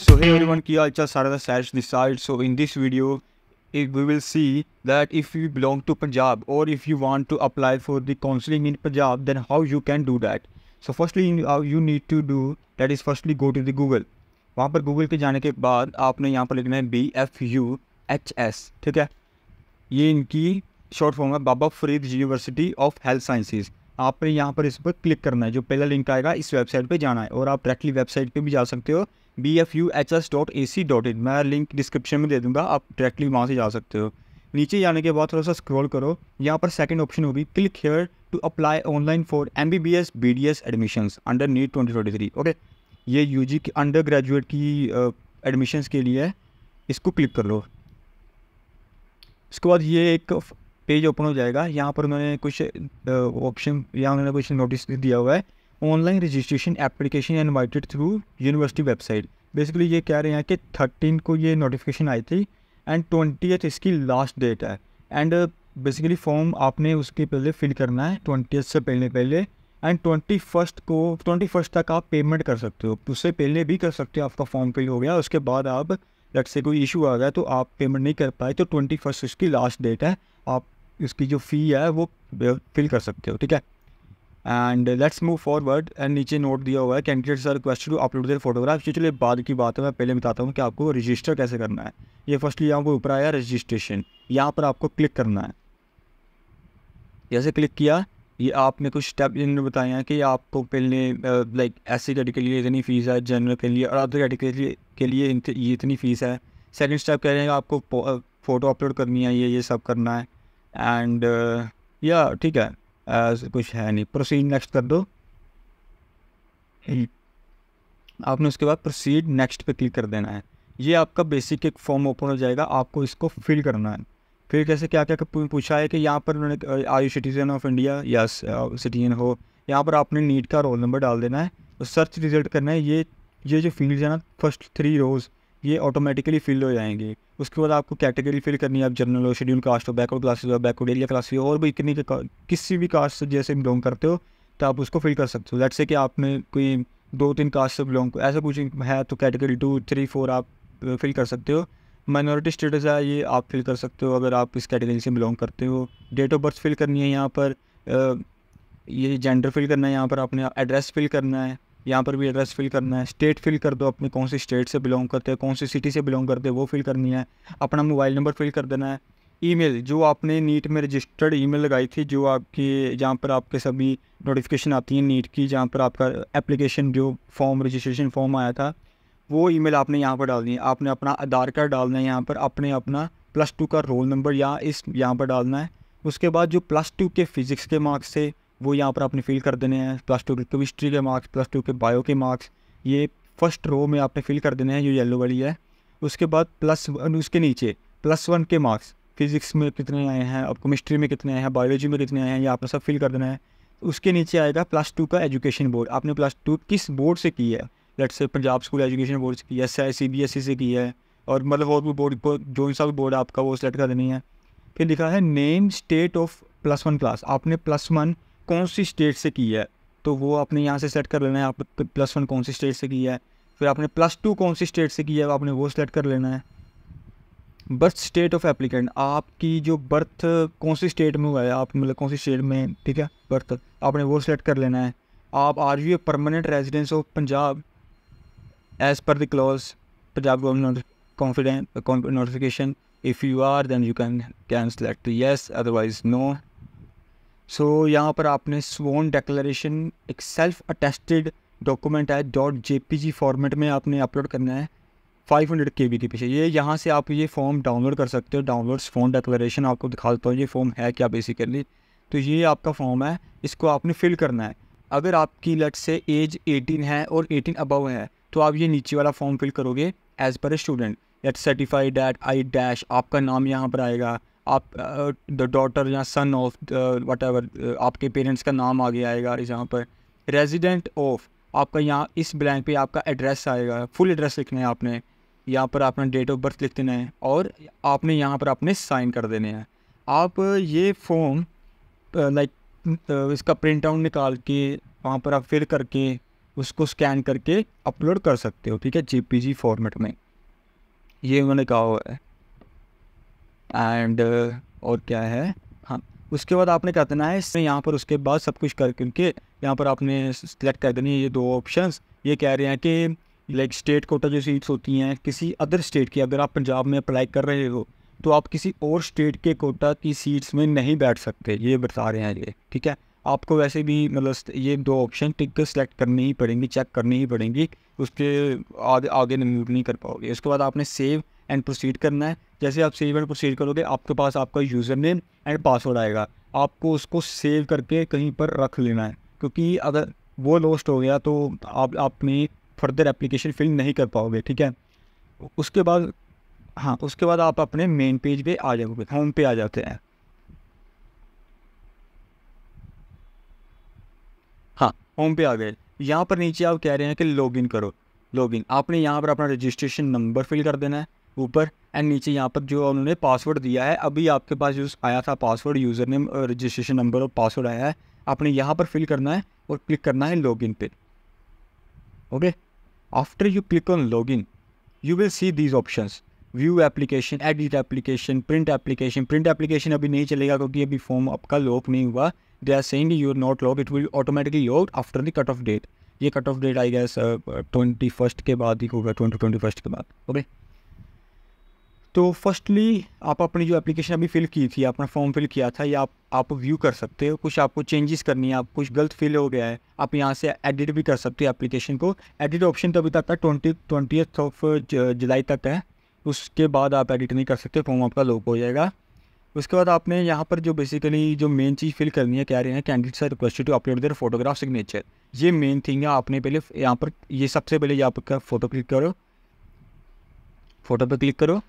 so hey everyone, Kia Alcha Sarada Sash this side. So in this video, if we will see that if you belong to Punjab or if you want to apply for the counseling in Punjab, then how you can do that. So firstly, how you need to do that is firstly go to the Google. वहाँ पर Google पे जाने के बाद आपने यहाँ पर लिखना है B F U H S ठीक है ये इनकी शॉर्ट फॉर्म है Baba Farid university of health sciences आपने यहाँ पर इस पर क्लिक करना है जो पहला लिंक आएगा इस वेबसाइट पे जाना है और आप डायरेक्टली वेबसाइट पे भी जा सकते हो B F U H S dot A C dot in मैं लिंक डिस्क्रिप्शन में दे दूँगा आप डायरेक्टली वहाँ से जा सकते हो नीचे जाने के बाद थोड़ा सा स्क्रॉल करो यहाँ पर सेकंड ऑप्शन होगी click here to apply online for M B B S B D S admissions under NEET twenty twenty three okay ये यू जी के अंडर ग्रेजुएट की एडमिशन्स uh, के लिए है इसको क्लिक कर लो इसके बाद ये एक पेज ओपन हो जाएगा यहाँ पर उन्होंने कुछ ऑप्शन uh, या उन्होंने कुछ नोटिस दिया हुआ है online registration application invited through university website basically ये कह रहे हैं कि थर्टीन को ये नोटिफिकेशन आई थी एंड ट्वेंटी इसकी लास्ट डेट है एंड बेसिकली फॉर्म आपने उसके पहले फिल करना है ट्वेंटी से पहले पहले एंड ट्वेंटी फर्स्ट को ट्वेंटी फर्स्ट तक आप पेमेंट कर सकते हो उससे पहले भी कर सकते हो आपका फॉर्म फिल हो गया उसके बाद आप लट से कोई इशू आ गया तो आप पेमेंट नहीं कर पाए तो ट्वेंटी फर्स्ट इसकी लास्ट डेट है आप इसकी जो फ़ी है वो फिल कर सकते हो ठीक है and let's move forward and नीचे नोट दिया हुआ है candidates are request to upload their photograph ये चलिए बाद की बात है मैं पहले बताता हूँ कि आपको रजिस्टर कैसे करना है ये फर्स्टली यहाँ पर ऊपर आया रजिस्ट्रेशन यहाँ पर आपको क्लिक करना है जैसे क्लिक किया ये आपने कुछ स्टेप इन्होंने बताए हैं कि आपको पहले लाइक एस सी के लिए इतनी फ़ीस है जनरल के लिए और अदर कैटेगरी के लिए ये इतनी फ़ीस है सेकेंड स्टेप कह रहे हैं आपको फ़ोटो अपलोड करनी है ये ये सब करना है एंड या ठीक है आ, कुछ है नहीं प्रोसीड नेक्स्ट कर दो हम्म। आपने उसके बाद प्रोसीड नेक्स्ट पे क्लिक कर देना है ये आपका बेसिक एक फॉर्म ओपन हो जाएगा आपको इसको फिल करना है फिर कैसे क्या क्या पूछा है कि यहाँ पर उन्होंने आयु सिटीज़न ऑफ इंडिया या सिटीजन हो यहाँ पर आपने नीट का रोल नंबर डाल देना है और सर्च रिजल्ट करना है ये ये जो फील्ड है ना फर्स्ट थ्री रोज़ ये ऑटोमेटिकली फिल हो जाएंगे उसके बाद आपको कैटेगरी फिल करनी है आप जनरल हो शेड्यूल कास्ट हो बैकवर्ड क्लासेस हो बैकवर्ड एरिया क्लासेस हो और भी कितनी किसी भी कास्ट से जैसे बिलोंग करते हो तो आप उसको फिल कर सकते हो लेट से कि आपने कोई दो तीन कास्ट से बिलोंग ऐसा कुछ है तो कैटेगरी टू थ्री फोर आप फिल कर सकते हो माइनॉरिटी स्टेटस है ये आप फिल कर सकते हो अगर आप इस कैटेगरी से बिलोंग करते हो डेट ऑफ बर्थ फिल करनी है यहाँ पर ये जेंडर फिल करना है यहाँ पर आपने एड्रेस फिल करना है यहाँ पर भी एड्रेस फिल करना है स्टेट फिल कर दो अपने कौन सी स्टेट से बिलोंग करते हैं कौन सी सिटी से बिलोंग करते हैं वो फिल करनी है अपना मोबाइल नंबर फिल कर देना है ईमेल जो आपने नीट में रजिस्टर्ड ईमेल लगाई थी जो आपकी जहाँ पर आपके सभी नोटिफिकेशन आती हैं नीट की जहाँ पर आपका एप्लीकेशन जो फॉर्म रजिस्ट्रेशन फॉर्म आया था वो ईमेल आपने यहाँ पर डालनी है आपने अपना आधार कार्ड डालना है यहाँ पर अपने अपना प्लस टू का रोल नंबर या इस यहाँ पर डालना है उसके बाद जो प्लस टू के फ़िज़िक्स के मार्क्स थे वो यहाँ पर आपने फिल कर देने हैं प्लस टू के केमिस्ट्री के मार्क्स प्लस टू के बायो के मार्क्स ये फर्स्ट रो में आपने फिल कर देने हैं जो येलो वाली है उसके बाद प्लस वन उसके नीचे प्लस वन के मार्क्स फिज़िक्स में कितने आए हैं और केमिस्ट्री में कितने आए हैं बायोलॉजी में कितने आए हैं ये आपने सब फिल कर देना है उसके नीचे आएगा प्लस टू का एजुकेशन बोर्ड आपने प्लस टू किस बोर्ड से की है let's say Punjab school education board से की है S C B S E से की है और मतलब और भी बोर्ड जो सा भी बोर्ड आपका वो सेलेक्ट कर देनी है फिर लिखा है name state of plus one class आपने प्लस वन कौन सी स्टेट से की है तो वो आपने यहाँ से सेलेक्ट कर लेना है आप प्लस वन कौन सी स्टेट से की है फिर आपने प्लस टू कौन सी स्टेट से की है आपने वो सेलेक्ट कर लेना है बर्थ स्टेट ऑफ एप्लीकेंट आपकी जो बर्थ कौन सी स्टेट में हुआ है आप मतलब कौन सी स्टेट में ठीक है बर्थ आपने वो सेलेक्ट कर लेना है आप are you a permanent residence of Punjab as per the clause Punjab government confident notification if you are then you can can select yes otherwise no so so, यहाँ पर आपने स्वोन डेक्लरेशन एक सेल्फ अटेस्टेड डॉक्यूमेंट है dot J format में आपने upload करना है 500 hundred K B के पीछे ये यहाँ से आप ये फॉर्म डाउनलोड कर सकते हो डाउनलोड फोन डेक्लेशन आपको दिखा देता हूँ ये फॉर्म है क्या बेसिकली तो ये आपका फॉर्म है इसको आपने फिल करना है अगर आपकी लट से एज 18 है और 18 अबव है तो आप ये नीचे वाला फॉर्म फिल करोगे as per a student let certified that I dash आपका नाम यहाँ पर आएगा आप द डॉटर या सन ऑफ वट एवर आपके पेरेंट्स का नाम आगे आएगा यहाँ पर रेजिडेंट ऑफ आपका यहाँ इस ब्लैंक पे आपका एड्रेस आएगा फुल एड्रेस लिखना है आपने यहाँ पर आपने डेट ऑफ बर्थ लिख देना है और आपने यहाँ पर आपने साइन कर देने हैं आप ये फॉर्म लाइक इसका प्रिंट आउट निकाल के वहाँ पर आप फिल करके उसको स्कैन करके अपलोड कर सकते हो ठीक है जी फॉर्मेट में ये उन्होंने कहा हुआ है एंड uh, और क्या है हाँ उसके बाद आपने क्या करना है इसमें यहाँ पर उसके बाद सब कुछ कर करके यहाँ पर आपने सेलेक्ट कर देनी है ये दो ऑप्शंस ये कह रहे हैं कि लाइक स्टेट कोटा जो सीट्स होती हैं किसी अदर स्टेट की अगर आप पंजाब में अप्लाई कर रहे हो तो आप किसी और स्टेट के कोटा की सीट्स में नहीं बैठ सकते ये बता रहे हैं ये ठीक है आपको वैसे भी मतलब ये दो ऑप्शन टिक सेलेक्ट करनी ही पड़ेंगी चेक करनी ही पड़ेंगी उसके आगे आगे नहीं कर पाओगे उसके बाद आपने सेव एंड प्रोसीड करना है जैसे आप सेव एंड प्रोसीड करोगे आपके पास आपका यूज़र नेम एंड पासवर्ड आएगा आपको उसको सेव करके कहीं पर रख लेना है क्योंकि अगर वो लॉस्ट हो गया तो आप अपनी फर्दर एप्लीकेशन फिल नहीं कर पाओगे ठीक है उसके बाद हाँ उसके बाद आप अपने मेन पेज पे आ जाओगे होम पे आ जाते हैं हाँ होम पे आ गए यहाँ पर नीचे आप कह रहे हैं कि लॉगिन करो लॉगिन आपने यहाँ पर अपना रजिस्ट्रेशन नंबर फिल कर देना है ऊपर एंड नीचे यहाँ पर जो उन्होंने पासवर्ड दिया है अभी आपके पास जो आया था password user name registration number और पासवर्ड आया है आपने यहाँ पर फिल करना है और क्लिक करना है लॉगिन पे okay after you click on login you will see these options view application edit application print application print application अभी नहीं चलेगा क्योंकि अभी फॉर्म आपका लॉक नहीं हुआ they are saying you are not lock it will automatically lock after the cut off date ये cut off date I guess twenty first के बाद ही होगा ट्वेंटी ट्वेंटी फर्स्ट के बाद ओके okay? तो फर्स्टली आप अपनी जो एप्लीकेशन अभी फ़िल की थी आपने फॉर्म फिल किया था या आप आप व्यू कर सकते हो कुछ आपको चेंजेस करनी है आप कुछ गलत फिल हो गया है आप यहाँ से एडिट भी कर सकते हो एप्लीकेशन को एडिट ऑप्शन तो अभी तक है ट्वेंटी ट्वेंटी ऑफ जुलाई तक है उसके बाद आप एडिट नहीं कर सकते फॉर्म आपका लॉक हो जाएगा उसके बाद आपने यहाँ पर जो बेसिकली जो मेन चीज़ फिल करनी है कह रहे हैं candidates are requested to upload their photograph signature ये मेन थिंग है आपने पहले यहाँ पर ये सबसे पहले यहाँ पर फोटो क्लिक करो फोटो पर क्लिक करो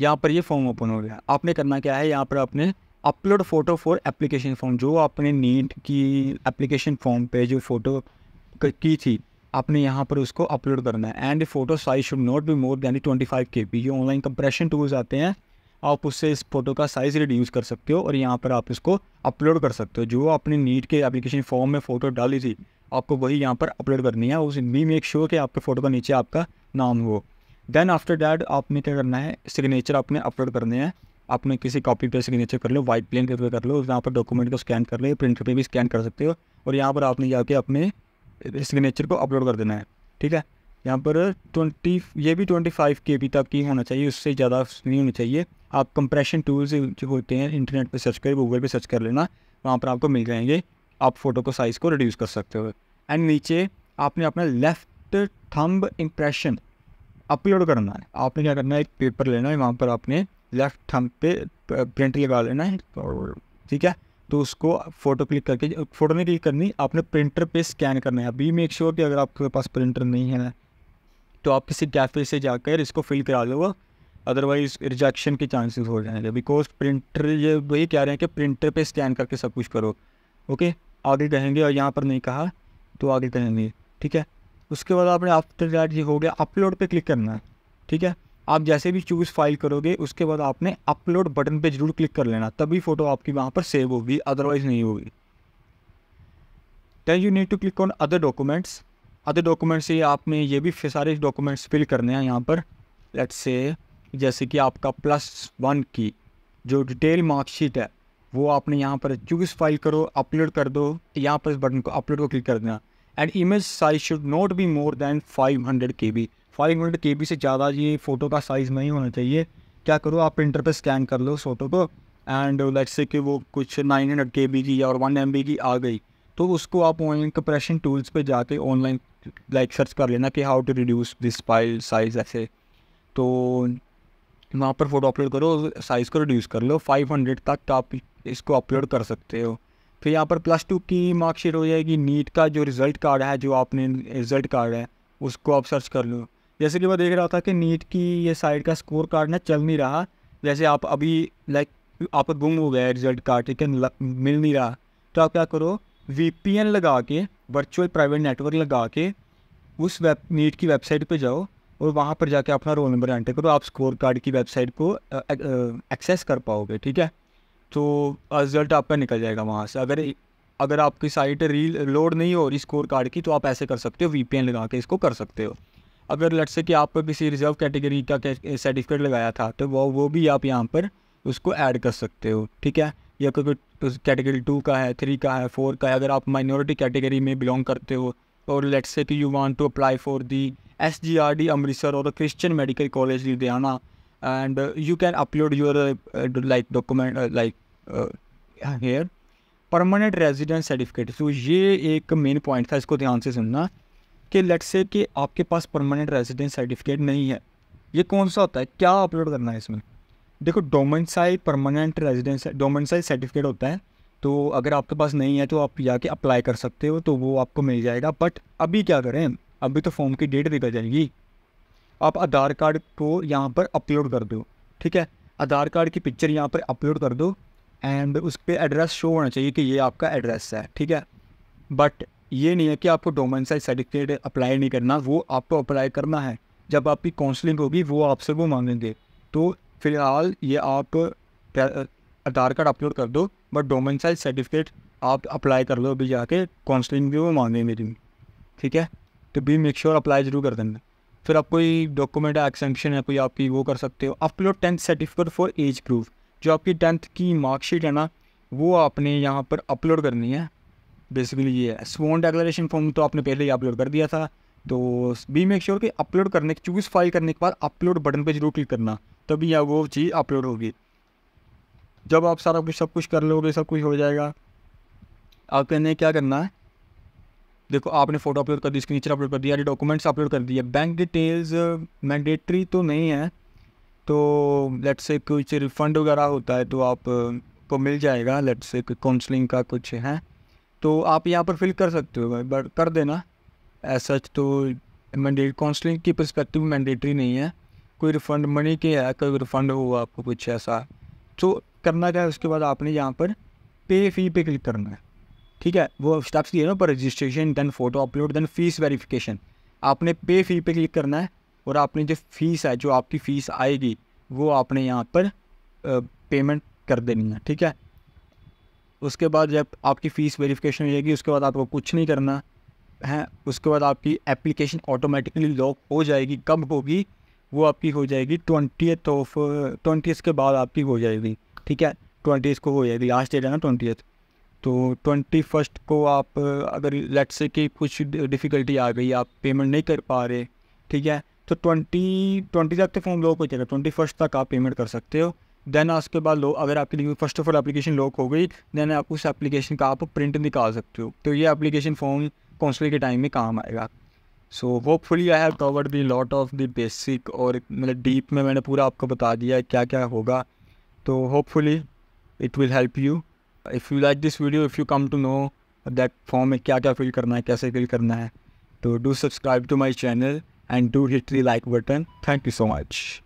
यहाँ पर ये फॉर्म ओपन हो गया आपने करना क्या है यहाँ पर आपने upload photo for application form जो आपने नीट की एप्लीकेशन फॉर्म पे जो फ़ोटो की थी आपने यहाँ पर उसको अपलोड करना है and photo size should not be more than twenty five K B ये ऑनलाइन कंप्रेशन टूल्स आते हैं आप उससे इस फोटो का साइज़ रिड्यूस कर सकते हो और यहाँ पर आप इसको अपलोड कर सकते हो जो आपने नीट के एप्लीकेशन फॉर्म में फ़ोटो डाली थी आपको वही यहाँ पर अपलोड करनी है उस वी मेक श्योर कि आपके फ़ोटो का नीचे आपका नाम हो देन आफ्टर डैट आपने क्या करना है सिग्नेचर आपने अपलोड करने हैं आपने किसी कॉपी पे सिग्नेचर कर लो वाइट प्लेन पेपर कर लो यहाँ पर डॉक्यूमेंट को स्कैन कर लो प्रिंटर पे भी स्कैन कर सकते हो और यहाँ पर आपने जाके अपने सिग्नेचर को अपलोड कर देना है ठीक है यहाँ पर ट्वेंटी ये भी ट्वेंटी फाइव के बी तक की होना चाहिए उससे ज़्यादा नहीं होना चाहिए आप कंप्रेशन टूल्स जो होते हैं इंटरनेट पर सर्च करें गूगल पर सर्च कर लेना वहाँ पर आपको मिल जाएंगे आप फ़ोटो को साइज़ को रिड्यूस कर सकते हो एंड नीचे आपने अपना लेफ़्ट थंब इम्प्रेशन अपलोड करना है आपने क्या करना है एक पेपर लेना है वहाँ पर आपने लेफ्ट हम पे प्रिंट लगा लेना है ठीक है तो उसको फ़ोटो क्लिक करके फ़ोटो नहीं क्लिक करनी आपने प्रिंटर पे स्कैन करना है अभी मेक श्योर कि अगर आपके पास प्रिंटर नहीं है तो आप किसी कैफ़े से जाकर इसको फिल करा लो अदरवाइज रिजेक्शन के चांसेस हो जाएंगे बिकॉज प्रिंटर ये वही कह रहे हैं कि प्रिंटर पे स्कैन करके सब कुछ करो ओके आगे कहेंगे और यहाँ पर नहीं कहा तो आगे कहेंगे ठीक है उसके बाद आपने आफ्टर तो दैट ये हो गया अपलोड पे क्लिक करना है ठीक है आप जैसे भी चूज़ फाइल करोगे उसके बाद आपने अपलोड बटन पे जरूर क्लिक कर लेना तभी फ़ोटो आपकी वहाँ पर सेव होगी अदरवाइज़ नहीं होगी then you need to click on other documents other documents से आपने ये भी सारे डॉक्यूमेंट्स फिल करने हैं यहाँ पर लेट्स से जैसे कि आपका प्लस वन की जो डिटेल मार्कशीट है वो आपने यहाँ पर चूज़ फाइल करो अपलोड कर दो यहाँ पर इस बटन को अपलोड को क्लिक कर देना and image size should not be more than 500 hundred K B से ज़्यादा ये फ़ोटो का साइज़ नहीं होना चाहिए क्या करो आप प्रिंटर पे स्कैन कर लो उस फ़ोटो को एंड लेट्स से कि वो कुछ 900 बी की और 1 बी की आ गई तो उसको आप ऑनलाइन कंप्रेशन टूल्स पे जाके ऑनलाइन लाइक सर्च कर लेना कि how to reduce this file size ऐसे तो वहाँ पर फ़ोटो अपलोड करो साइज़ को रिड्यूस कर लो 500 तक आप इसको अपलोड कर सकते हो फिर यहाँ पर प्लस टू की मार्कशीट हो जाएगी नीट का जो रिज़ल्ट कार्ड है जो आपने रिज़ल्ट कार्ड है उसको आप सर्च कर लो जैसे कि मैं देख रहा था कि नीट की ये साइड का स्कोर कार्ड ना चल नहीं रहा जैसे आप अभी लाइक आप गुम हो गया है रिज़ल्ट कार्ड ठीक है मिल नहीं रहा तो आप क्या करो वी लगा के वर्चुअल प्राइवेट नेटवर्क लगा के उस वेब नीट की वेबसाइट पर जाओ और वहाँ पर जाके अपना रोल नंबर एंटर करो आप स्कोर कार्ड की वेबसाइट को एक्सेस कर पाओगे ठीक है तो रिज़ल्ट आपका निकल जाएगा वहाँ से अगर अगर आपकी साइट रील लोड नहीं हो रही स्कोर कार्ड की तो आप ऐसे कर सकते हो वी लगा के इसको कर सकते हो अगर लट से कि आप किसी रिजर्व कैटेगरी का सर्टिफिकेट लगाया था तो वो वो भी आप यहाँ पर उसको ऐड कर सकते हो ठीक है या कोई कैटेगरी टू का है थ्री का है फोर का है अगर आप माइनॉरिटी कैटेगरी में बिलोंग करते हो और लेट से कि you want to apply for the S G R D Amritsar और Christian medical college Ludhiana and uh, you can upload your uh, uh, like document like here permanent residence certificate तो ये एक main point था इसको ध्यान से सुनना कि लेट से कि आपके पास परमानेंट रेजिडेंस सर्टिफिकेट नहीं है ये कौन सा होता है क्या अपलोड करना है इसमें देखो domicile permanent residence domicile certificate होता है तो अगर आपके पास नहीं है तो आप जाके अप्लाई कर सकते हो तो वो आपको मिल जाएगा बट अभी क्या करें अभी तो फॉर्म की डेट निकल जाएगी आप आधार कार्ड को यहाँ पर अपलोड कर दो ठीक है आधार कार्ड की पिक्चर यहाँ पर अपलोड कर दो एंड उस पर एड्रेस शो होना चाहिए कि ये आपका एड्रेस है ठीक है बट ये नहीं है कि आपको डोमेन साइज सर्टिफिकेट अप्लाई नहीं करना वो आपको अप्लाई करना है जब आपकी काउंसलिंग होगी वो आपसे वो मांगेंगे तो फिलहाल ये आप आधार कार्ड अपलोड कर दो बट डोमेन साइज सर्टिफिकेट आप अप्लाई कर लो अभी जाके काउंसलिंग भी वो मांगेंगे मेरी ठीक है तो बी मेक श्योर अप्लाई ज़रूर कर देना फिर आप कोई डॉक्यूमेंट एक्सेंशन या कोई आपकी वो कर सकते हो upload tenth certificate for age proof जो आपकी टेंथ की मार्कशीट है ना वो आपने यहाँ पर अपलोड करनी है बेसिकली ये है स्पोन डेक्लेशन फॉर्म तो आपने पहले ही अपलोड कर दिया था तो बी मेक श्योर कि अपलोड करने के चूज़ फाइल करने के बाद अपलोड बटन पर जरूर क्लिक करना तभी वो चीज़ अपलोड होगी जब आप सारा कुछ सब कुछ कर लोगे सब कुछ हो जाएगा आपने क्या करना है देखो आपने फोटो अपलोड कर दी स्क्रीनशॉट अपलोड कर दिया डॉक्यूमेंट्स अपलोड कर दिए बैंक डिटेल्स मैंडेटरी तो नहीं है तो लेट्स से कुछ रिफ़ंड वगैरह होता है तो आप को मिल जाएगा लेट्स से काउंसलिंग का कुछ है तो आप यहाँ पर फिल कर सकते हो बट कर देना एज सच तो मैंडेट काउंसलिंग की परस्पेक्टिव मैंडेटरी नहीं है कोई रिफ़ंड मनी के है कोई रिफ़ंड हो आपको कुछ ऐसा तो करना क्या है उसके बाद आपने यहाँ पर पे फ़ी पे क्लिक करना है ठीक है वो स्टेप्स दिए ना पर registration then photo upload then fees verification आपने पे फी पे क्लिक करना है और आपने जो फीस है जो आपकी फ़ीस आएगी वो आपने यहाँ पर पेमेंट कर देनी है ठीक है उसके बाद जब आपकी फ़ीस वेरिफिकेशन हो जाएगी उसके बाद आपको कुछ नहीं करना है उसके बाद आपकी एप्लीकेशन ऑटोमेटिकली लॉक हो जाएगी कब होगी वो आपकी हो जाएगी ट्वेंटी ऑफ ट्वेंटी के बाद आपकी हो जाएगी ठीक है ट्वेंटी को हो जाएगी लास्ट डेट है ना ट्वेंटी तो ट्वेंटी फर्स्ट को आप अगर लेट से कि कुछ डिफ़िकल्टी आ गई आप पेमेंट नहीं कर पा रहे ठीक है तो ट्वेंटी ट्वेंटी तक तो फॉर्म लॉक हो जाएगा ट्वेंटी फर्स्ट तक आप पेमेंट कर सकते हो देन उसके बाद लो अगर आपकी लिए first of all application lock हो गई देन आप उस एप्लीकेशन का आप प्रिंट निकाल सकते हो तो ये एप्लीकेशन फॉर्म काउंसलिंग के टाइम में काम आएगा सो वो fully I have covered the lot of the basic और मतलब डीप में मैंने पूरा आपको बता दिया क्या क्या होगा तो hopefully it will help you if you like this video if you come to know that form में क्या क्या फिल करना है कैसे फिल करना है तो do subscribe to my channel and do hit the like button thank you so much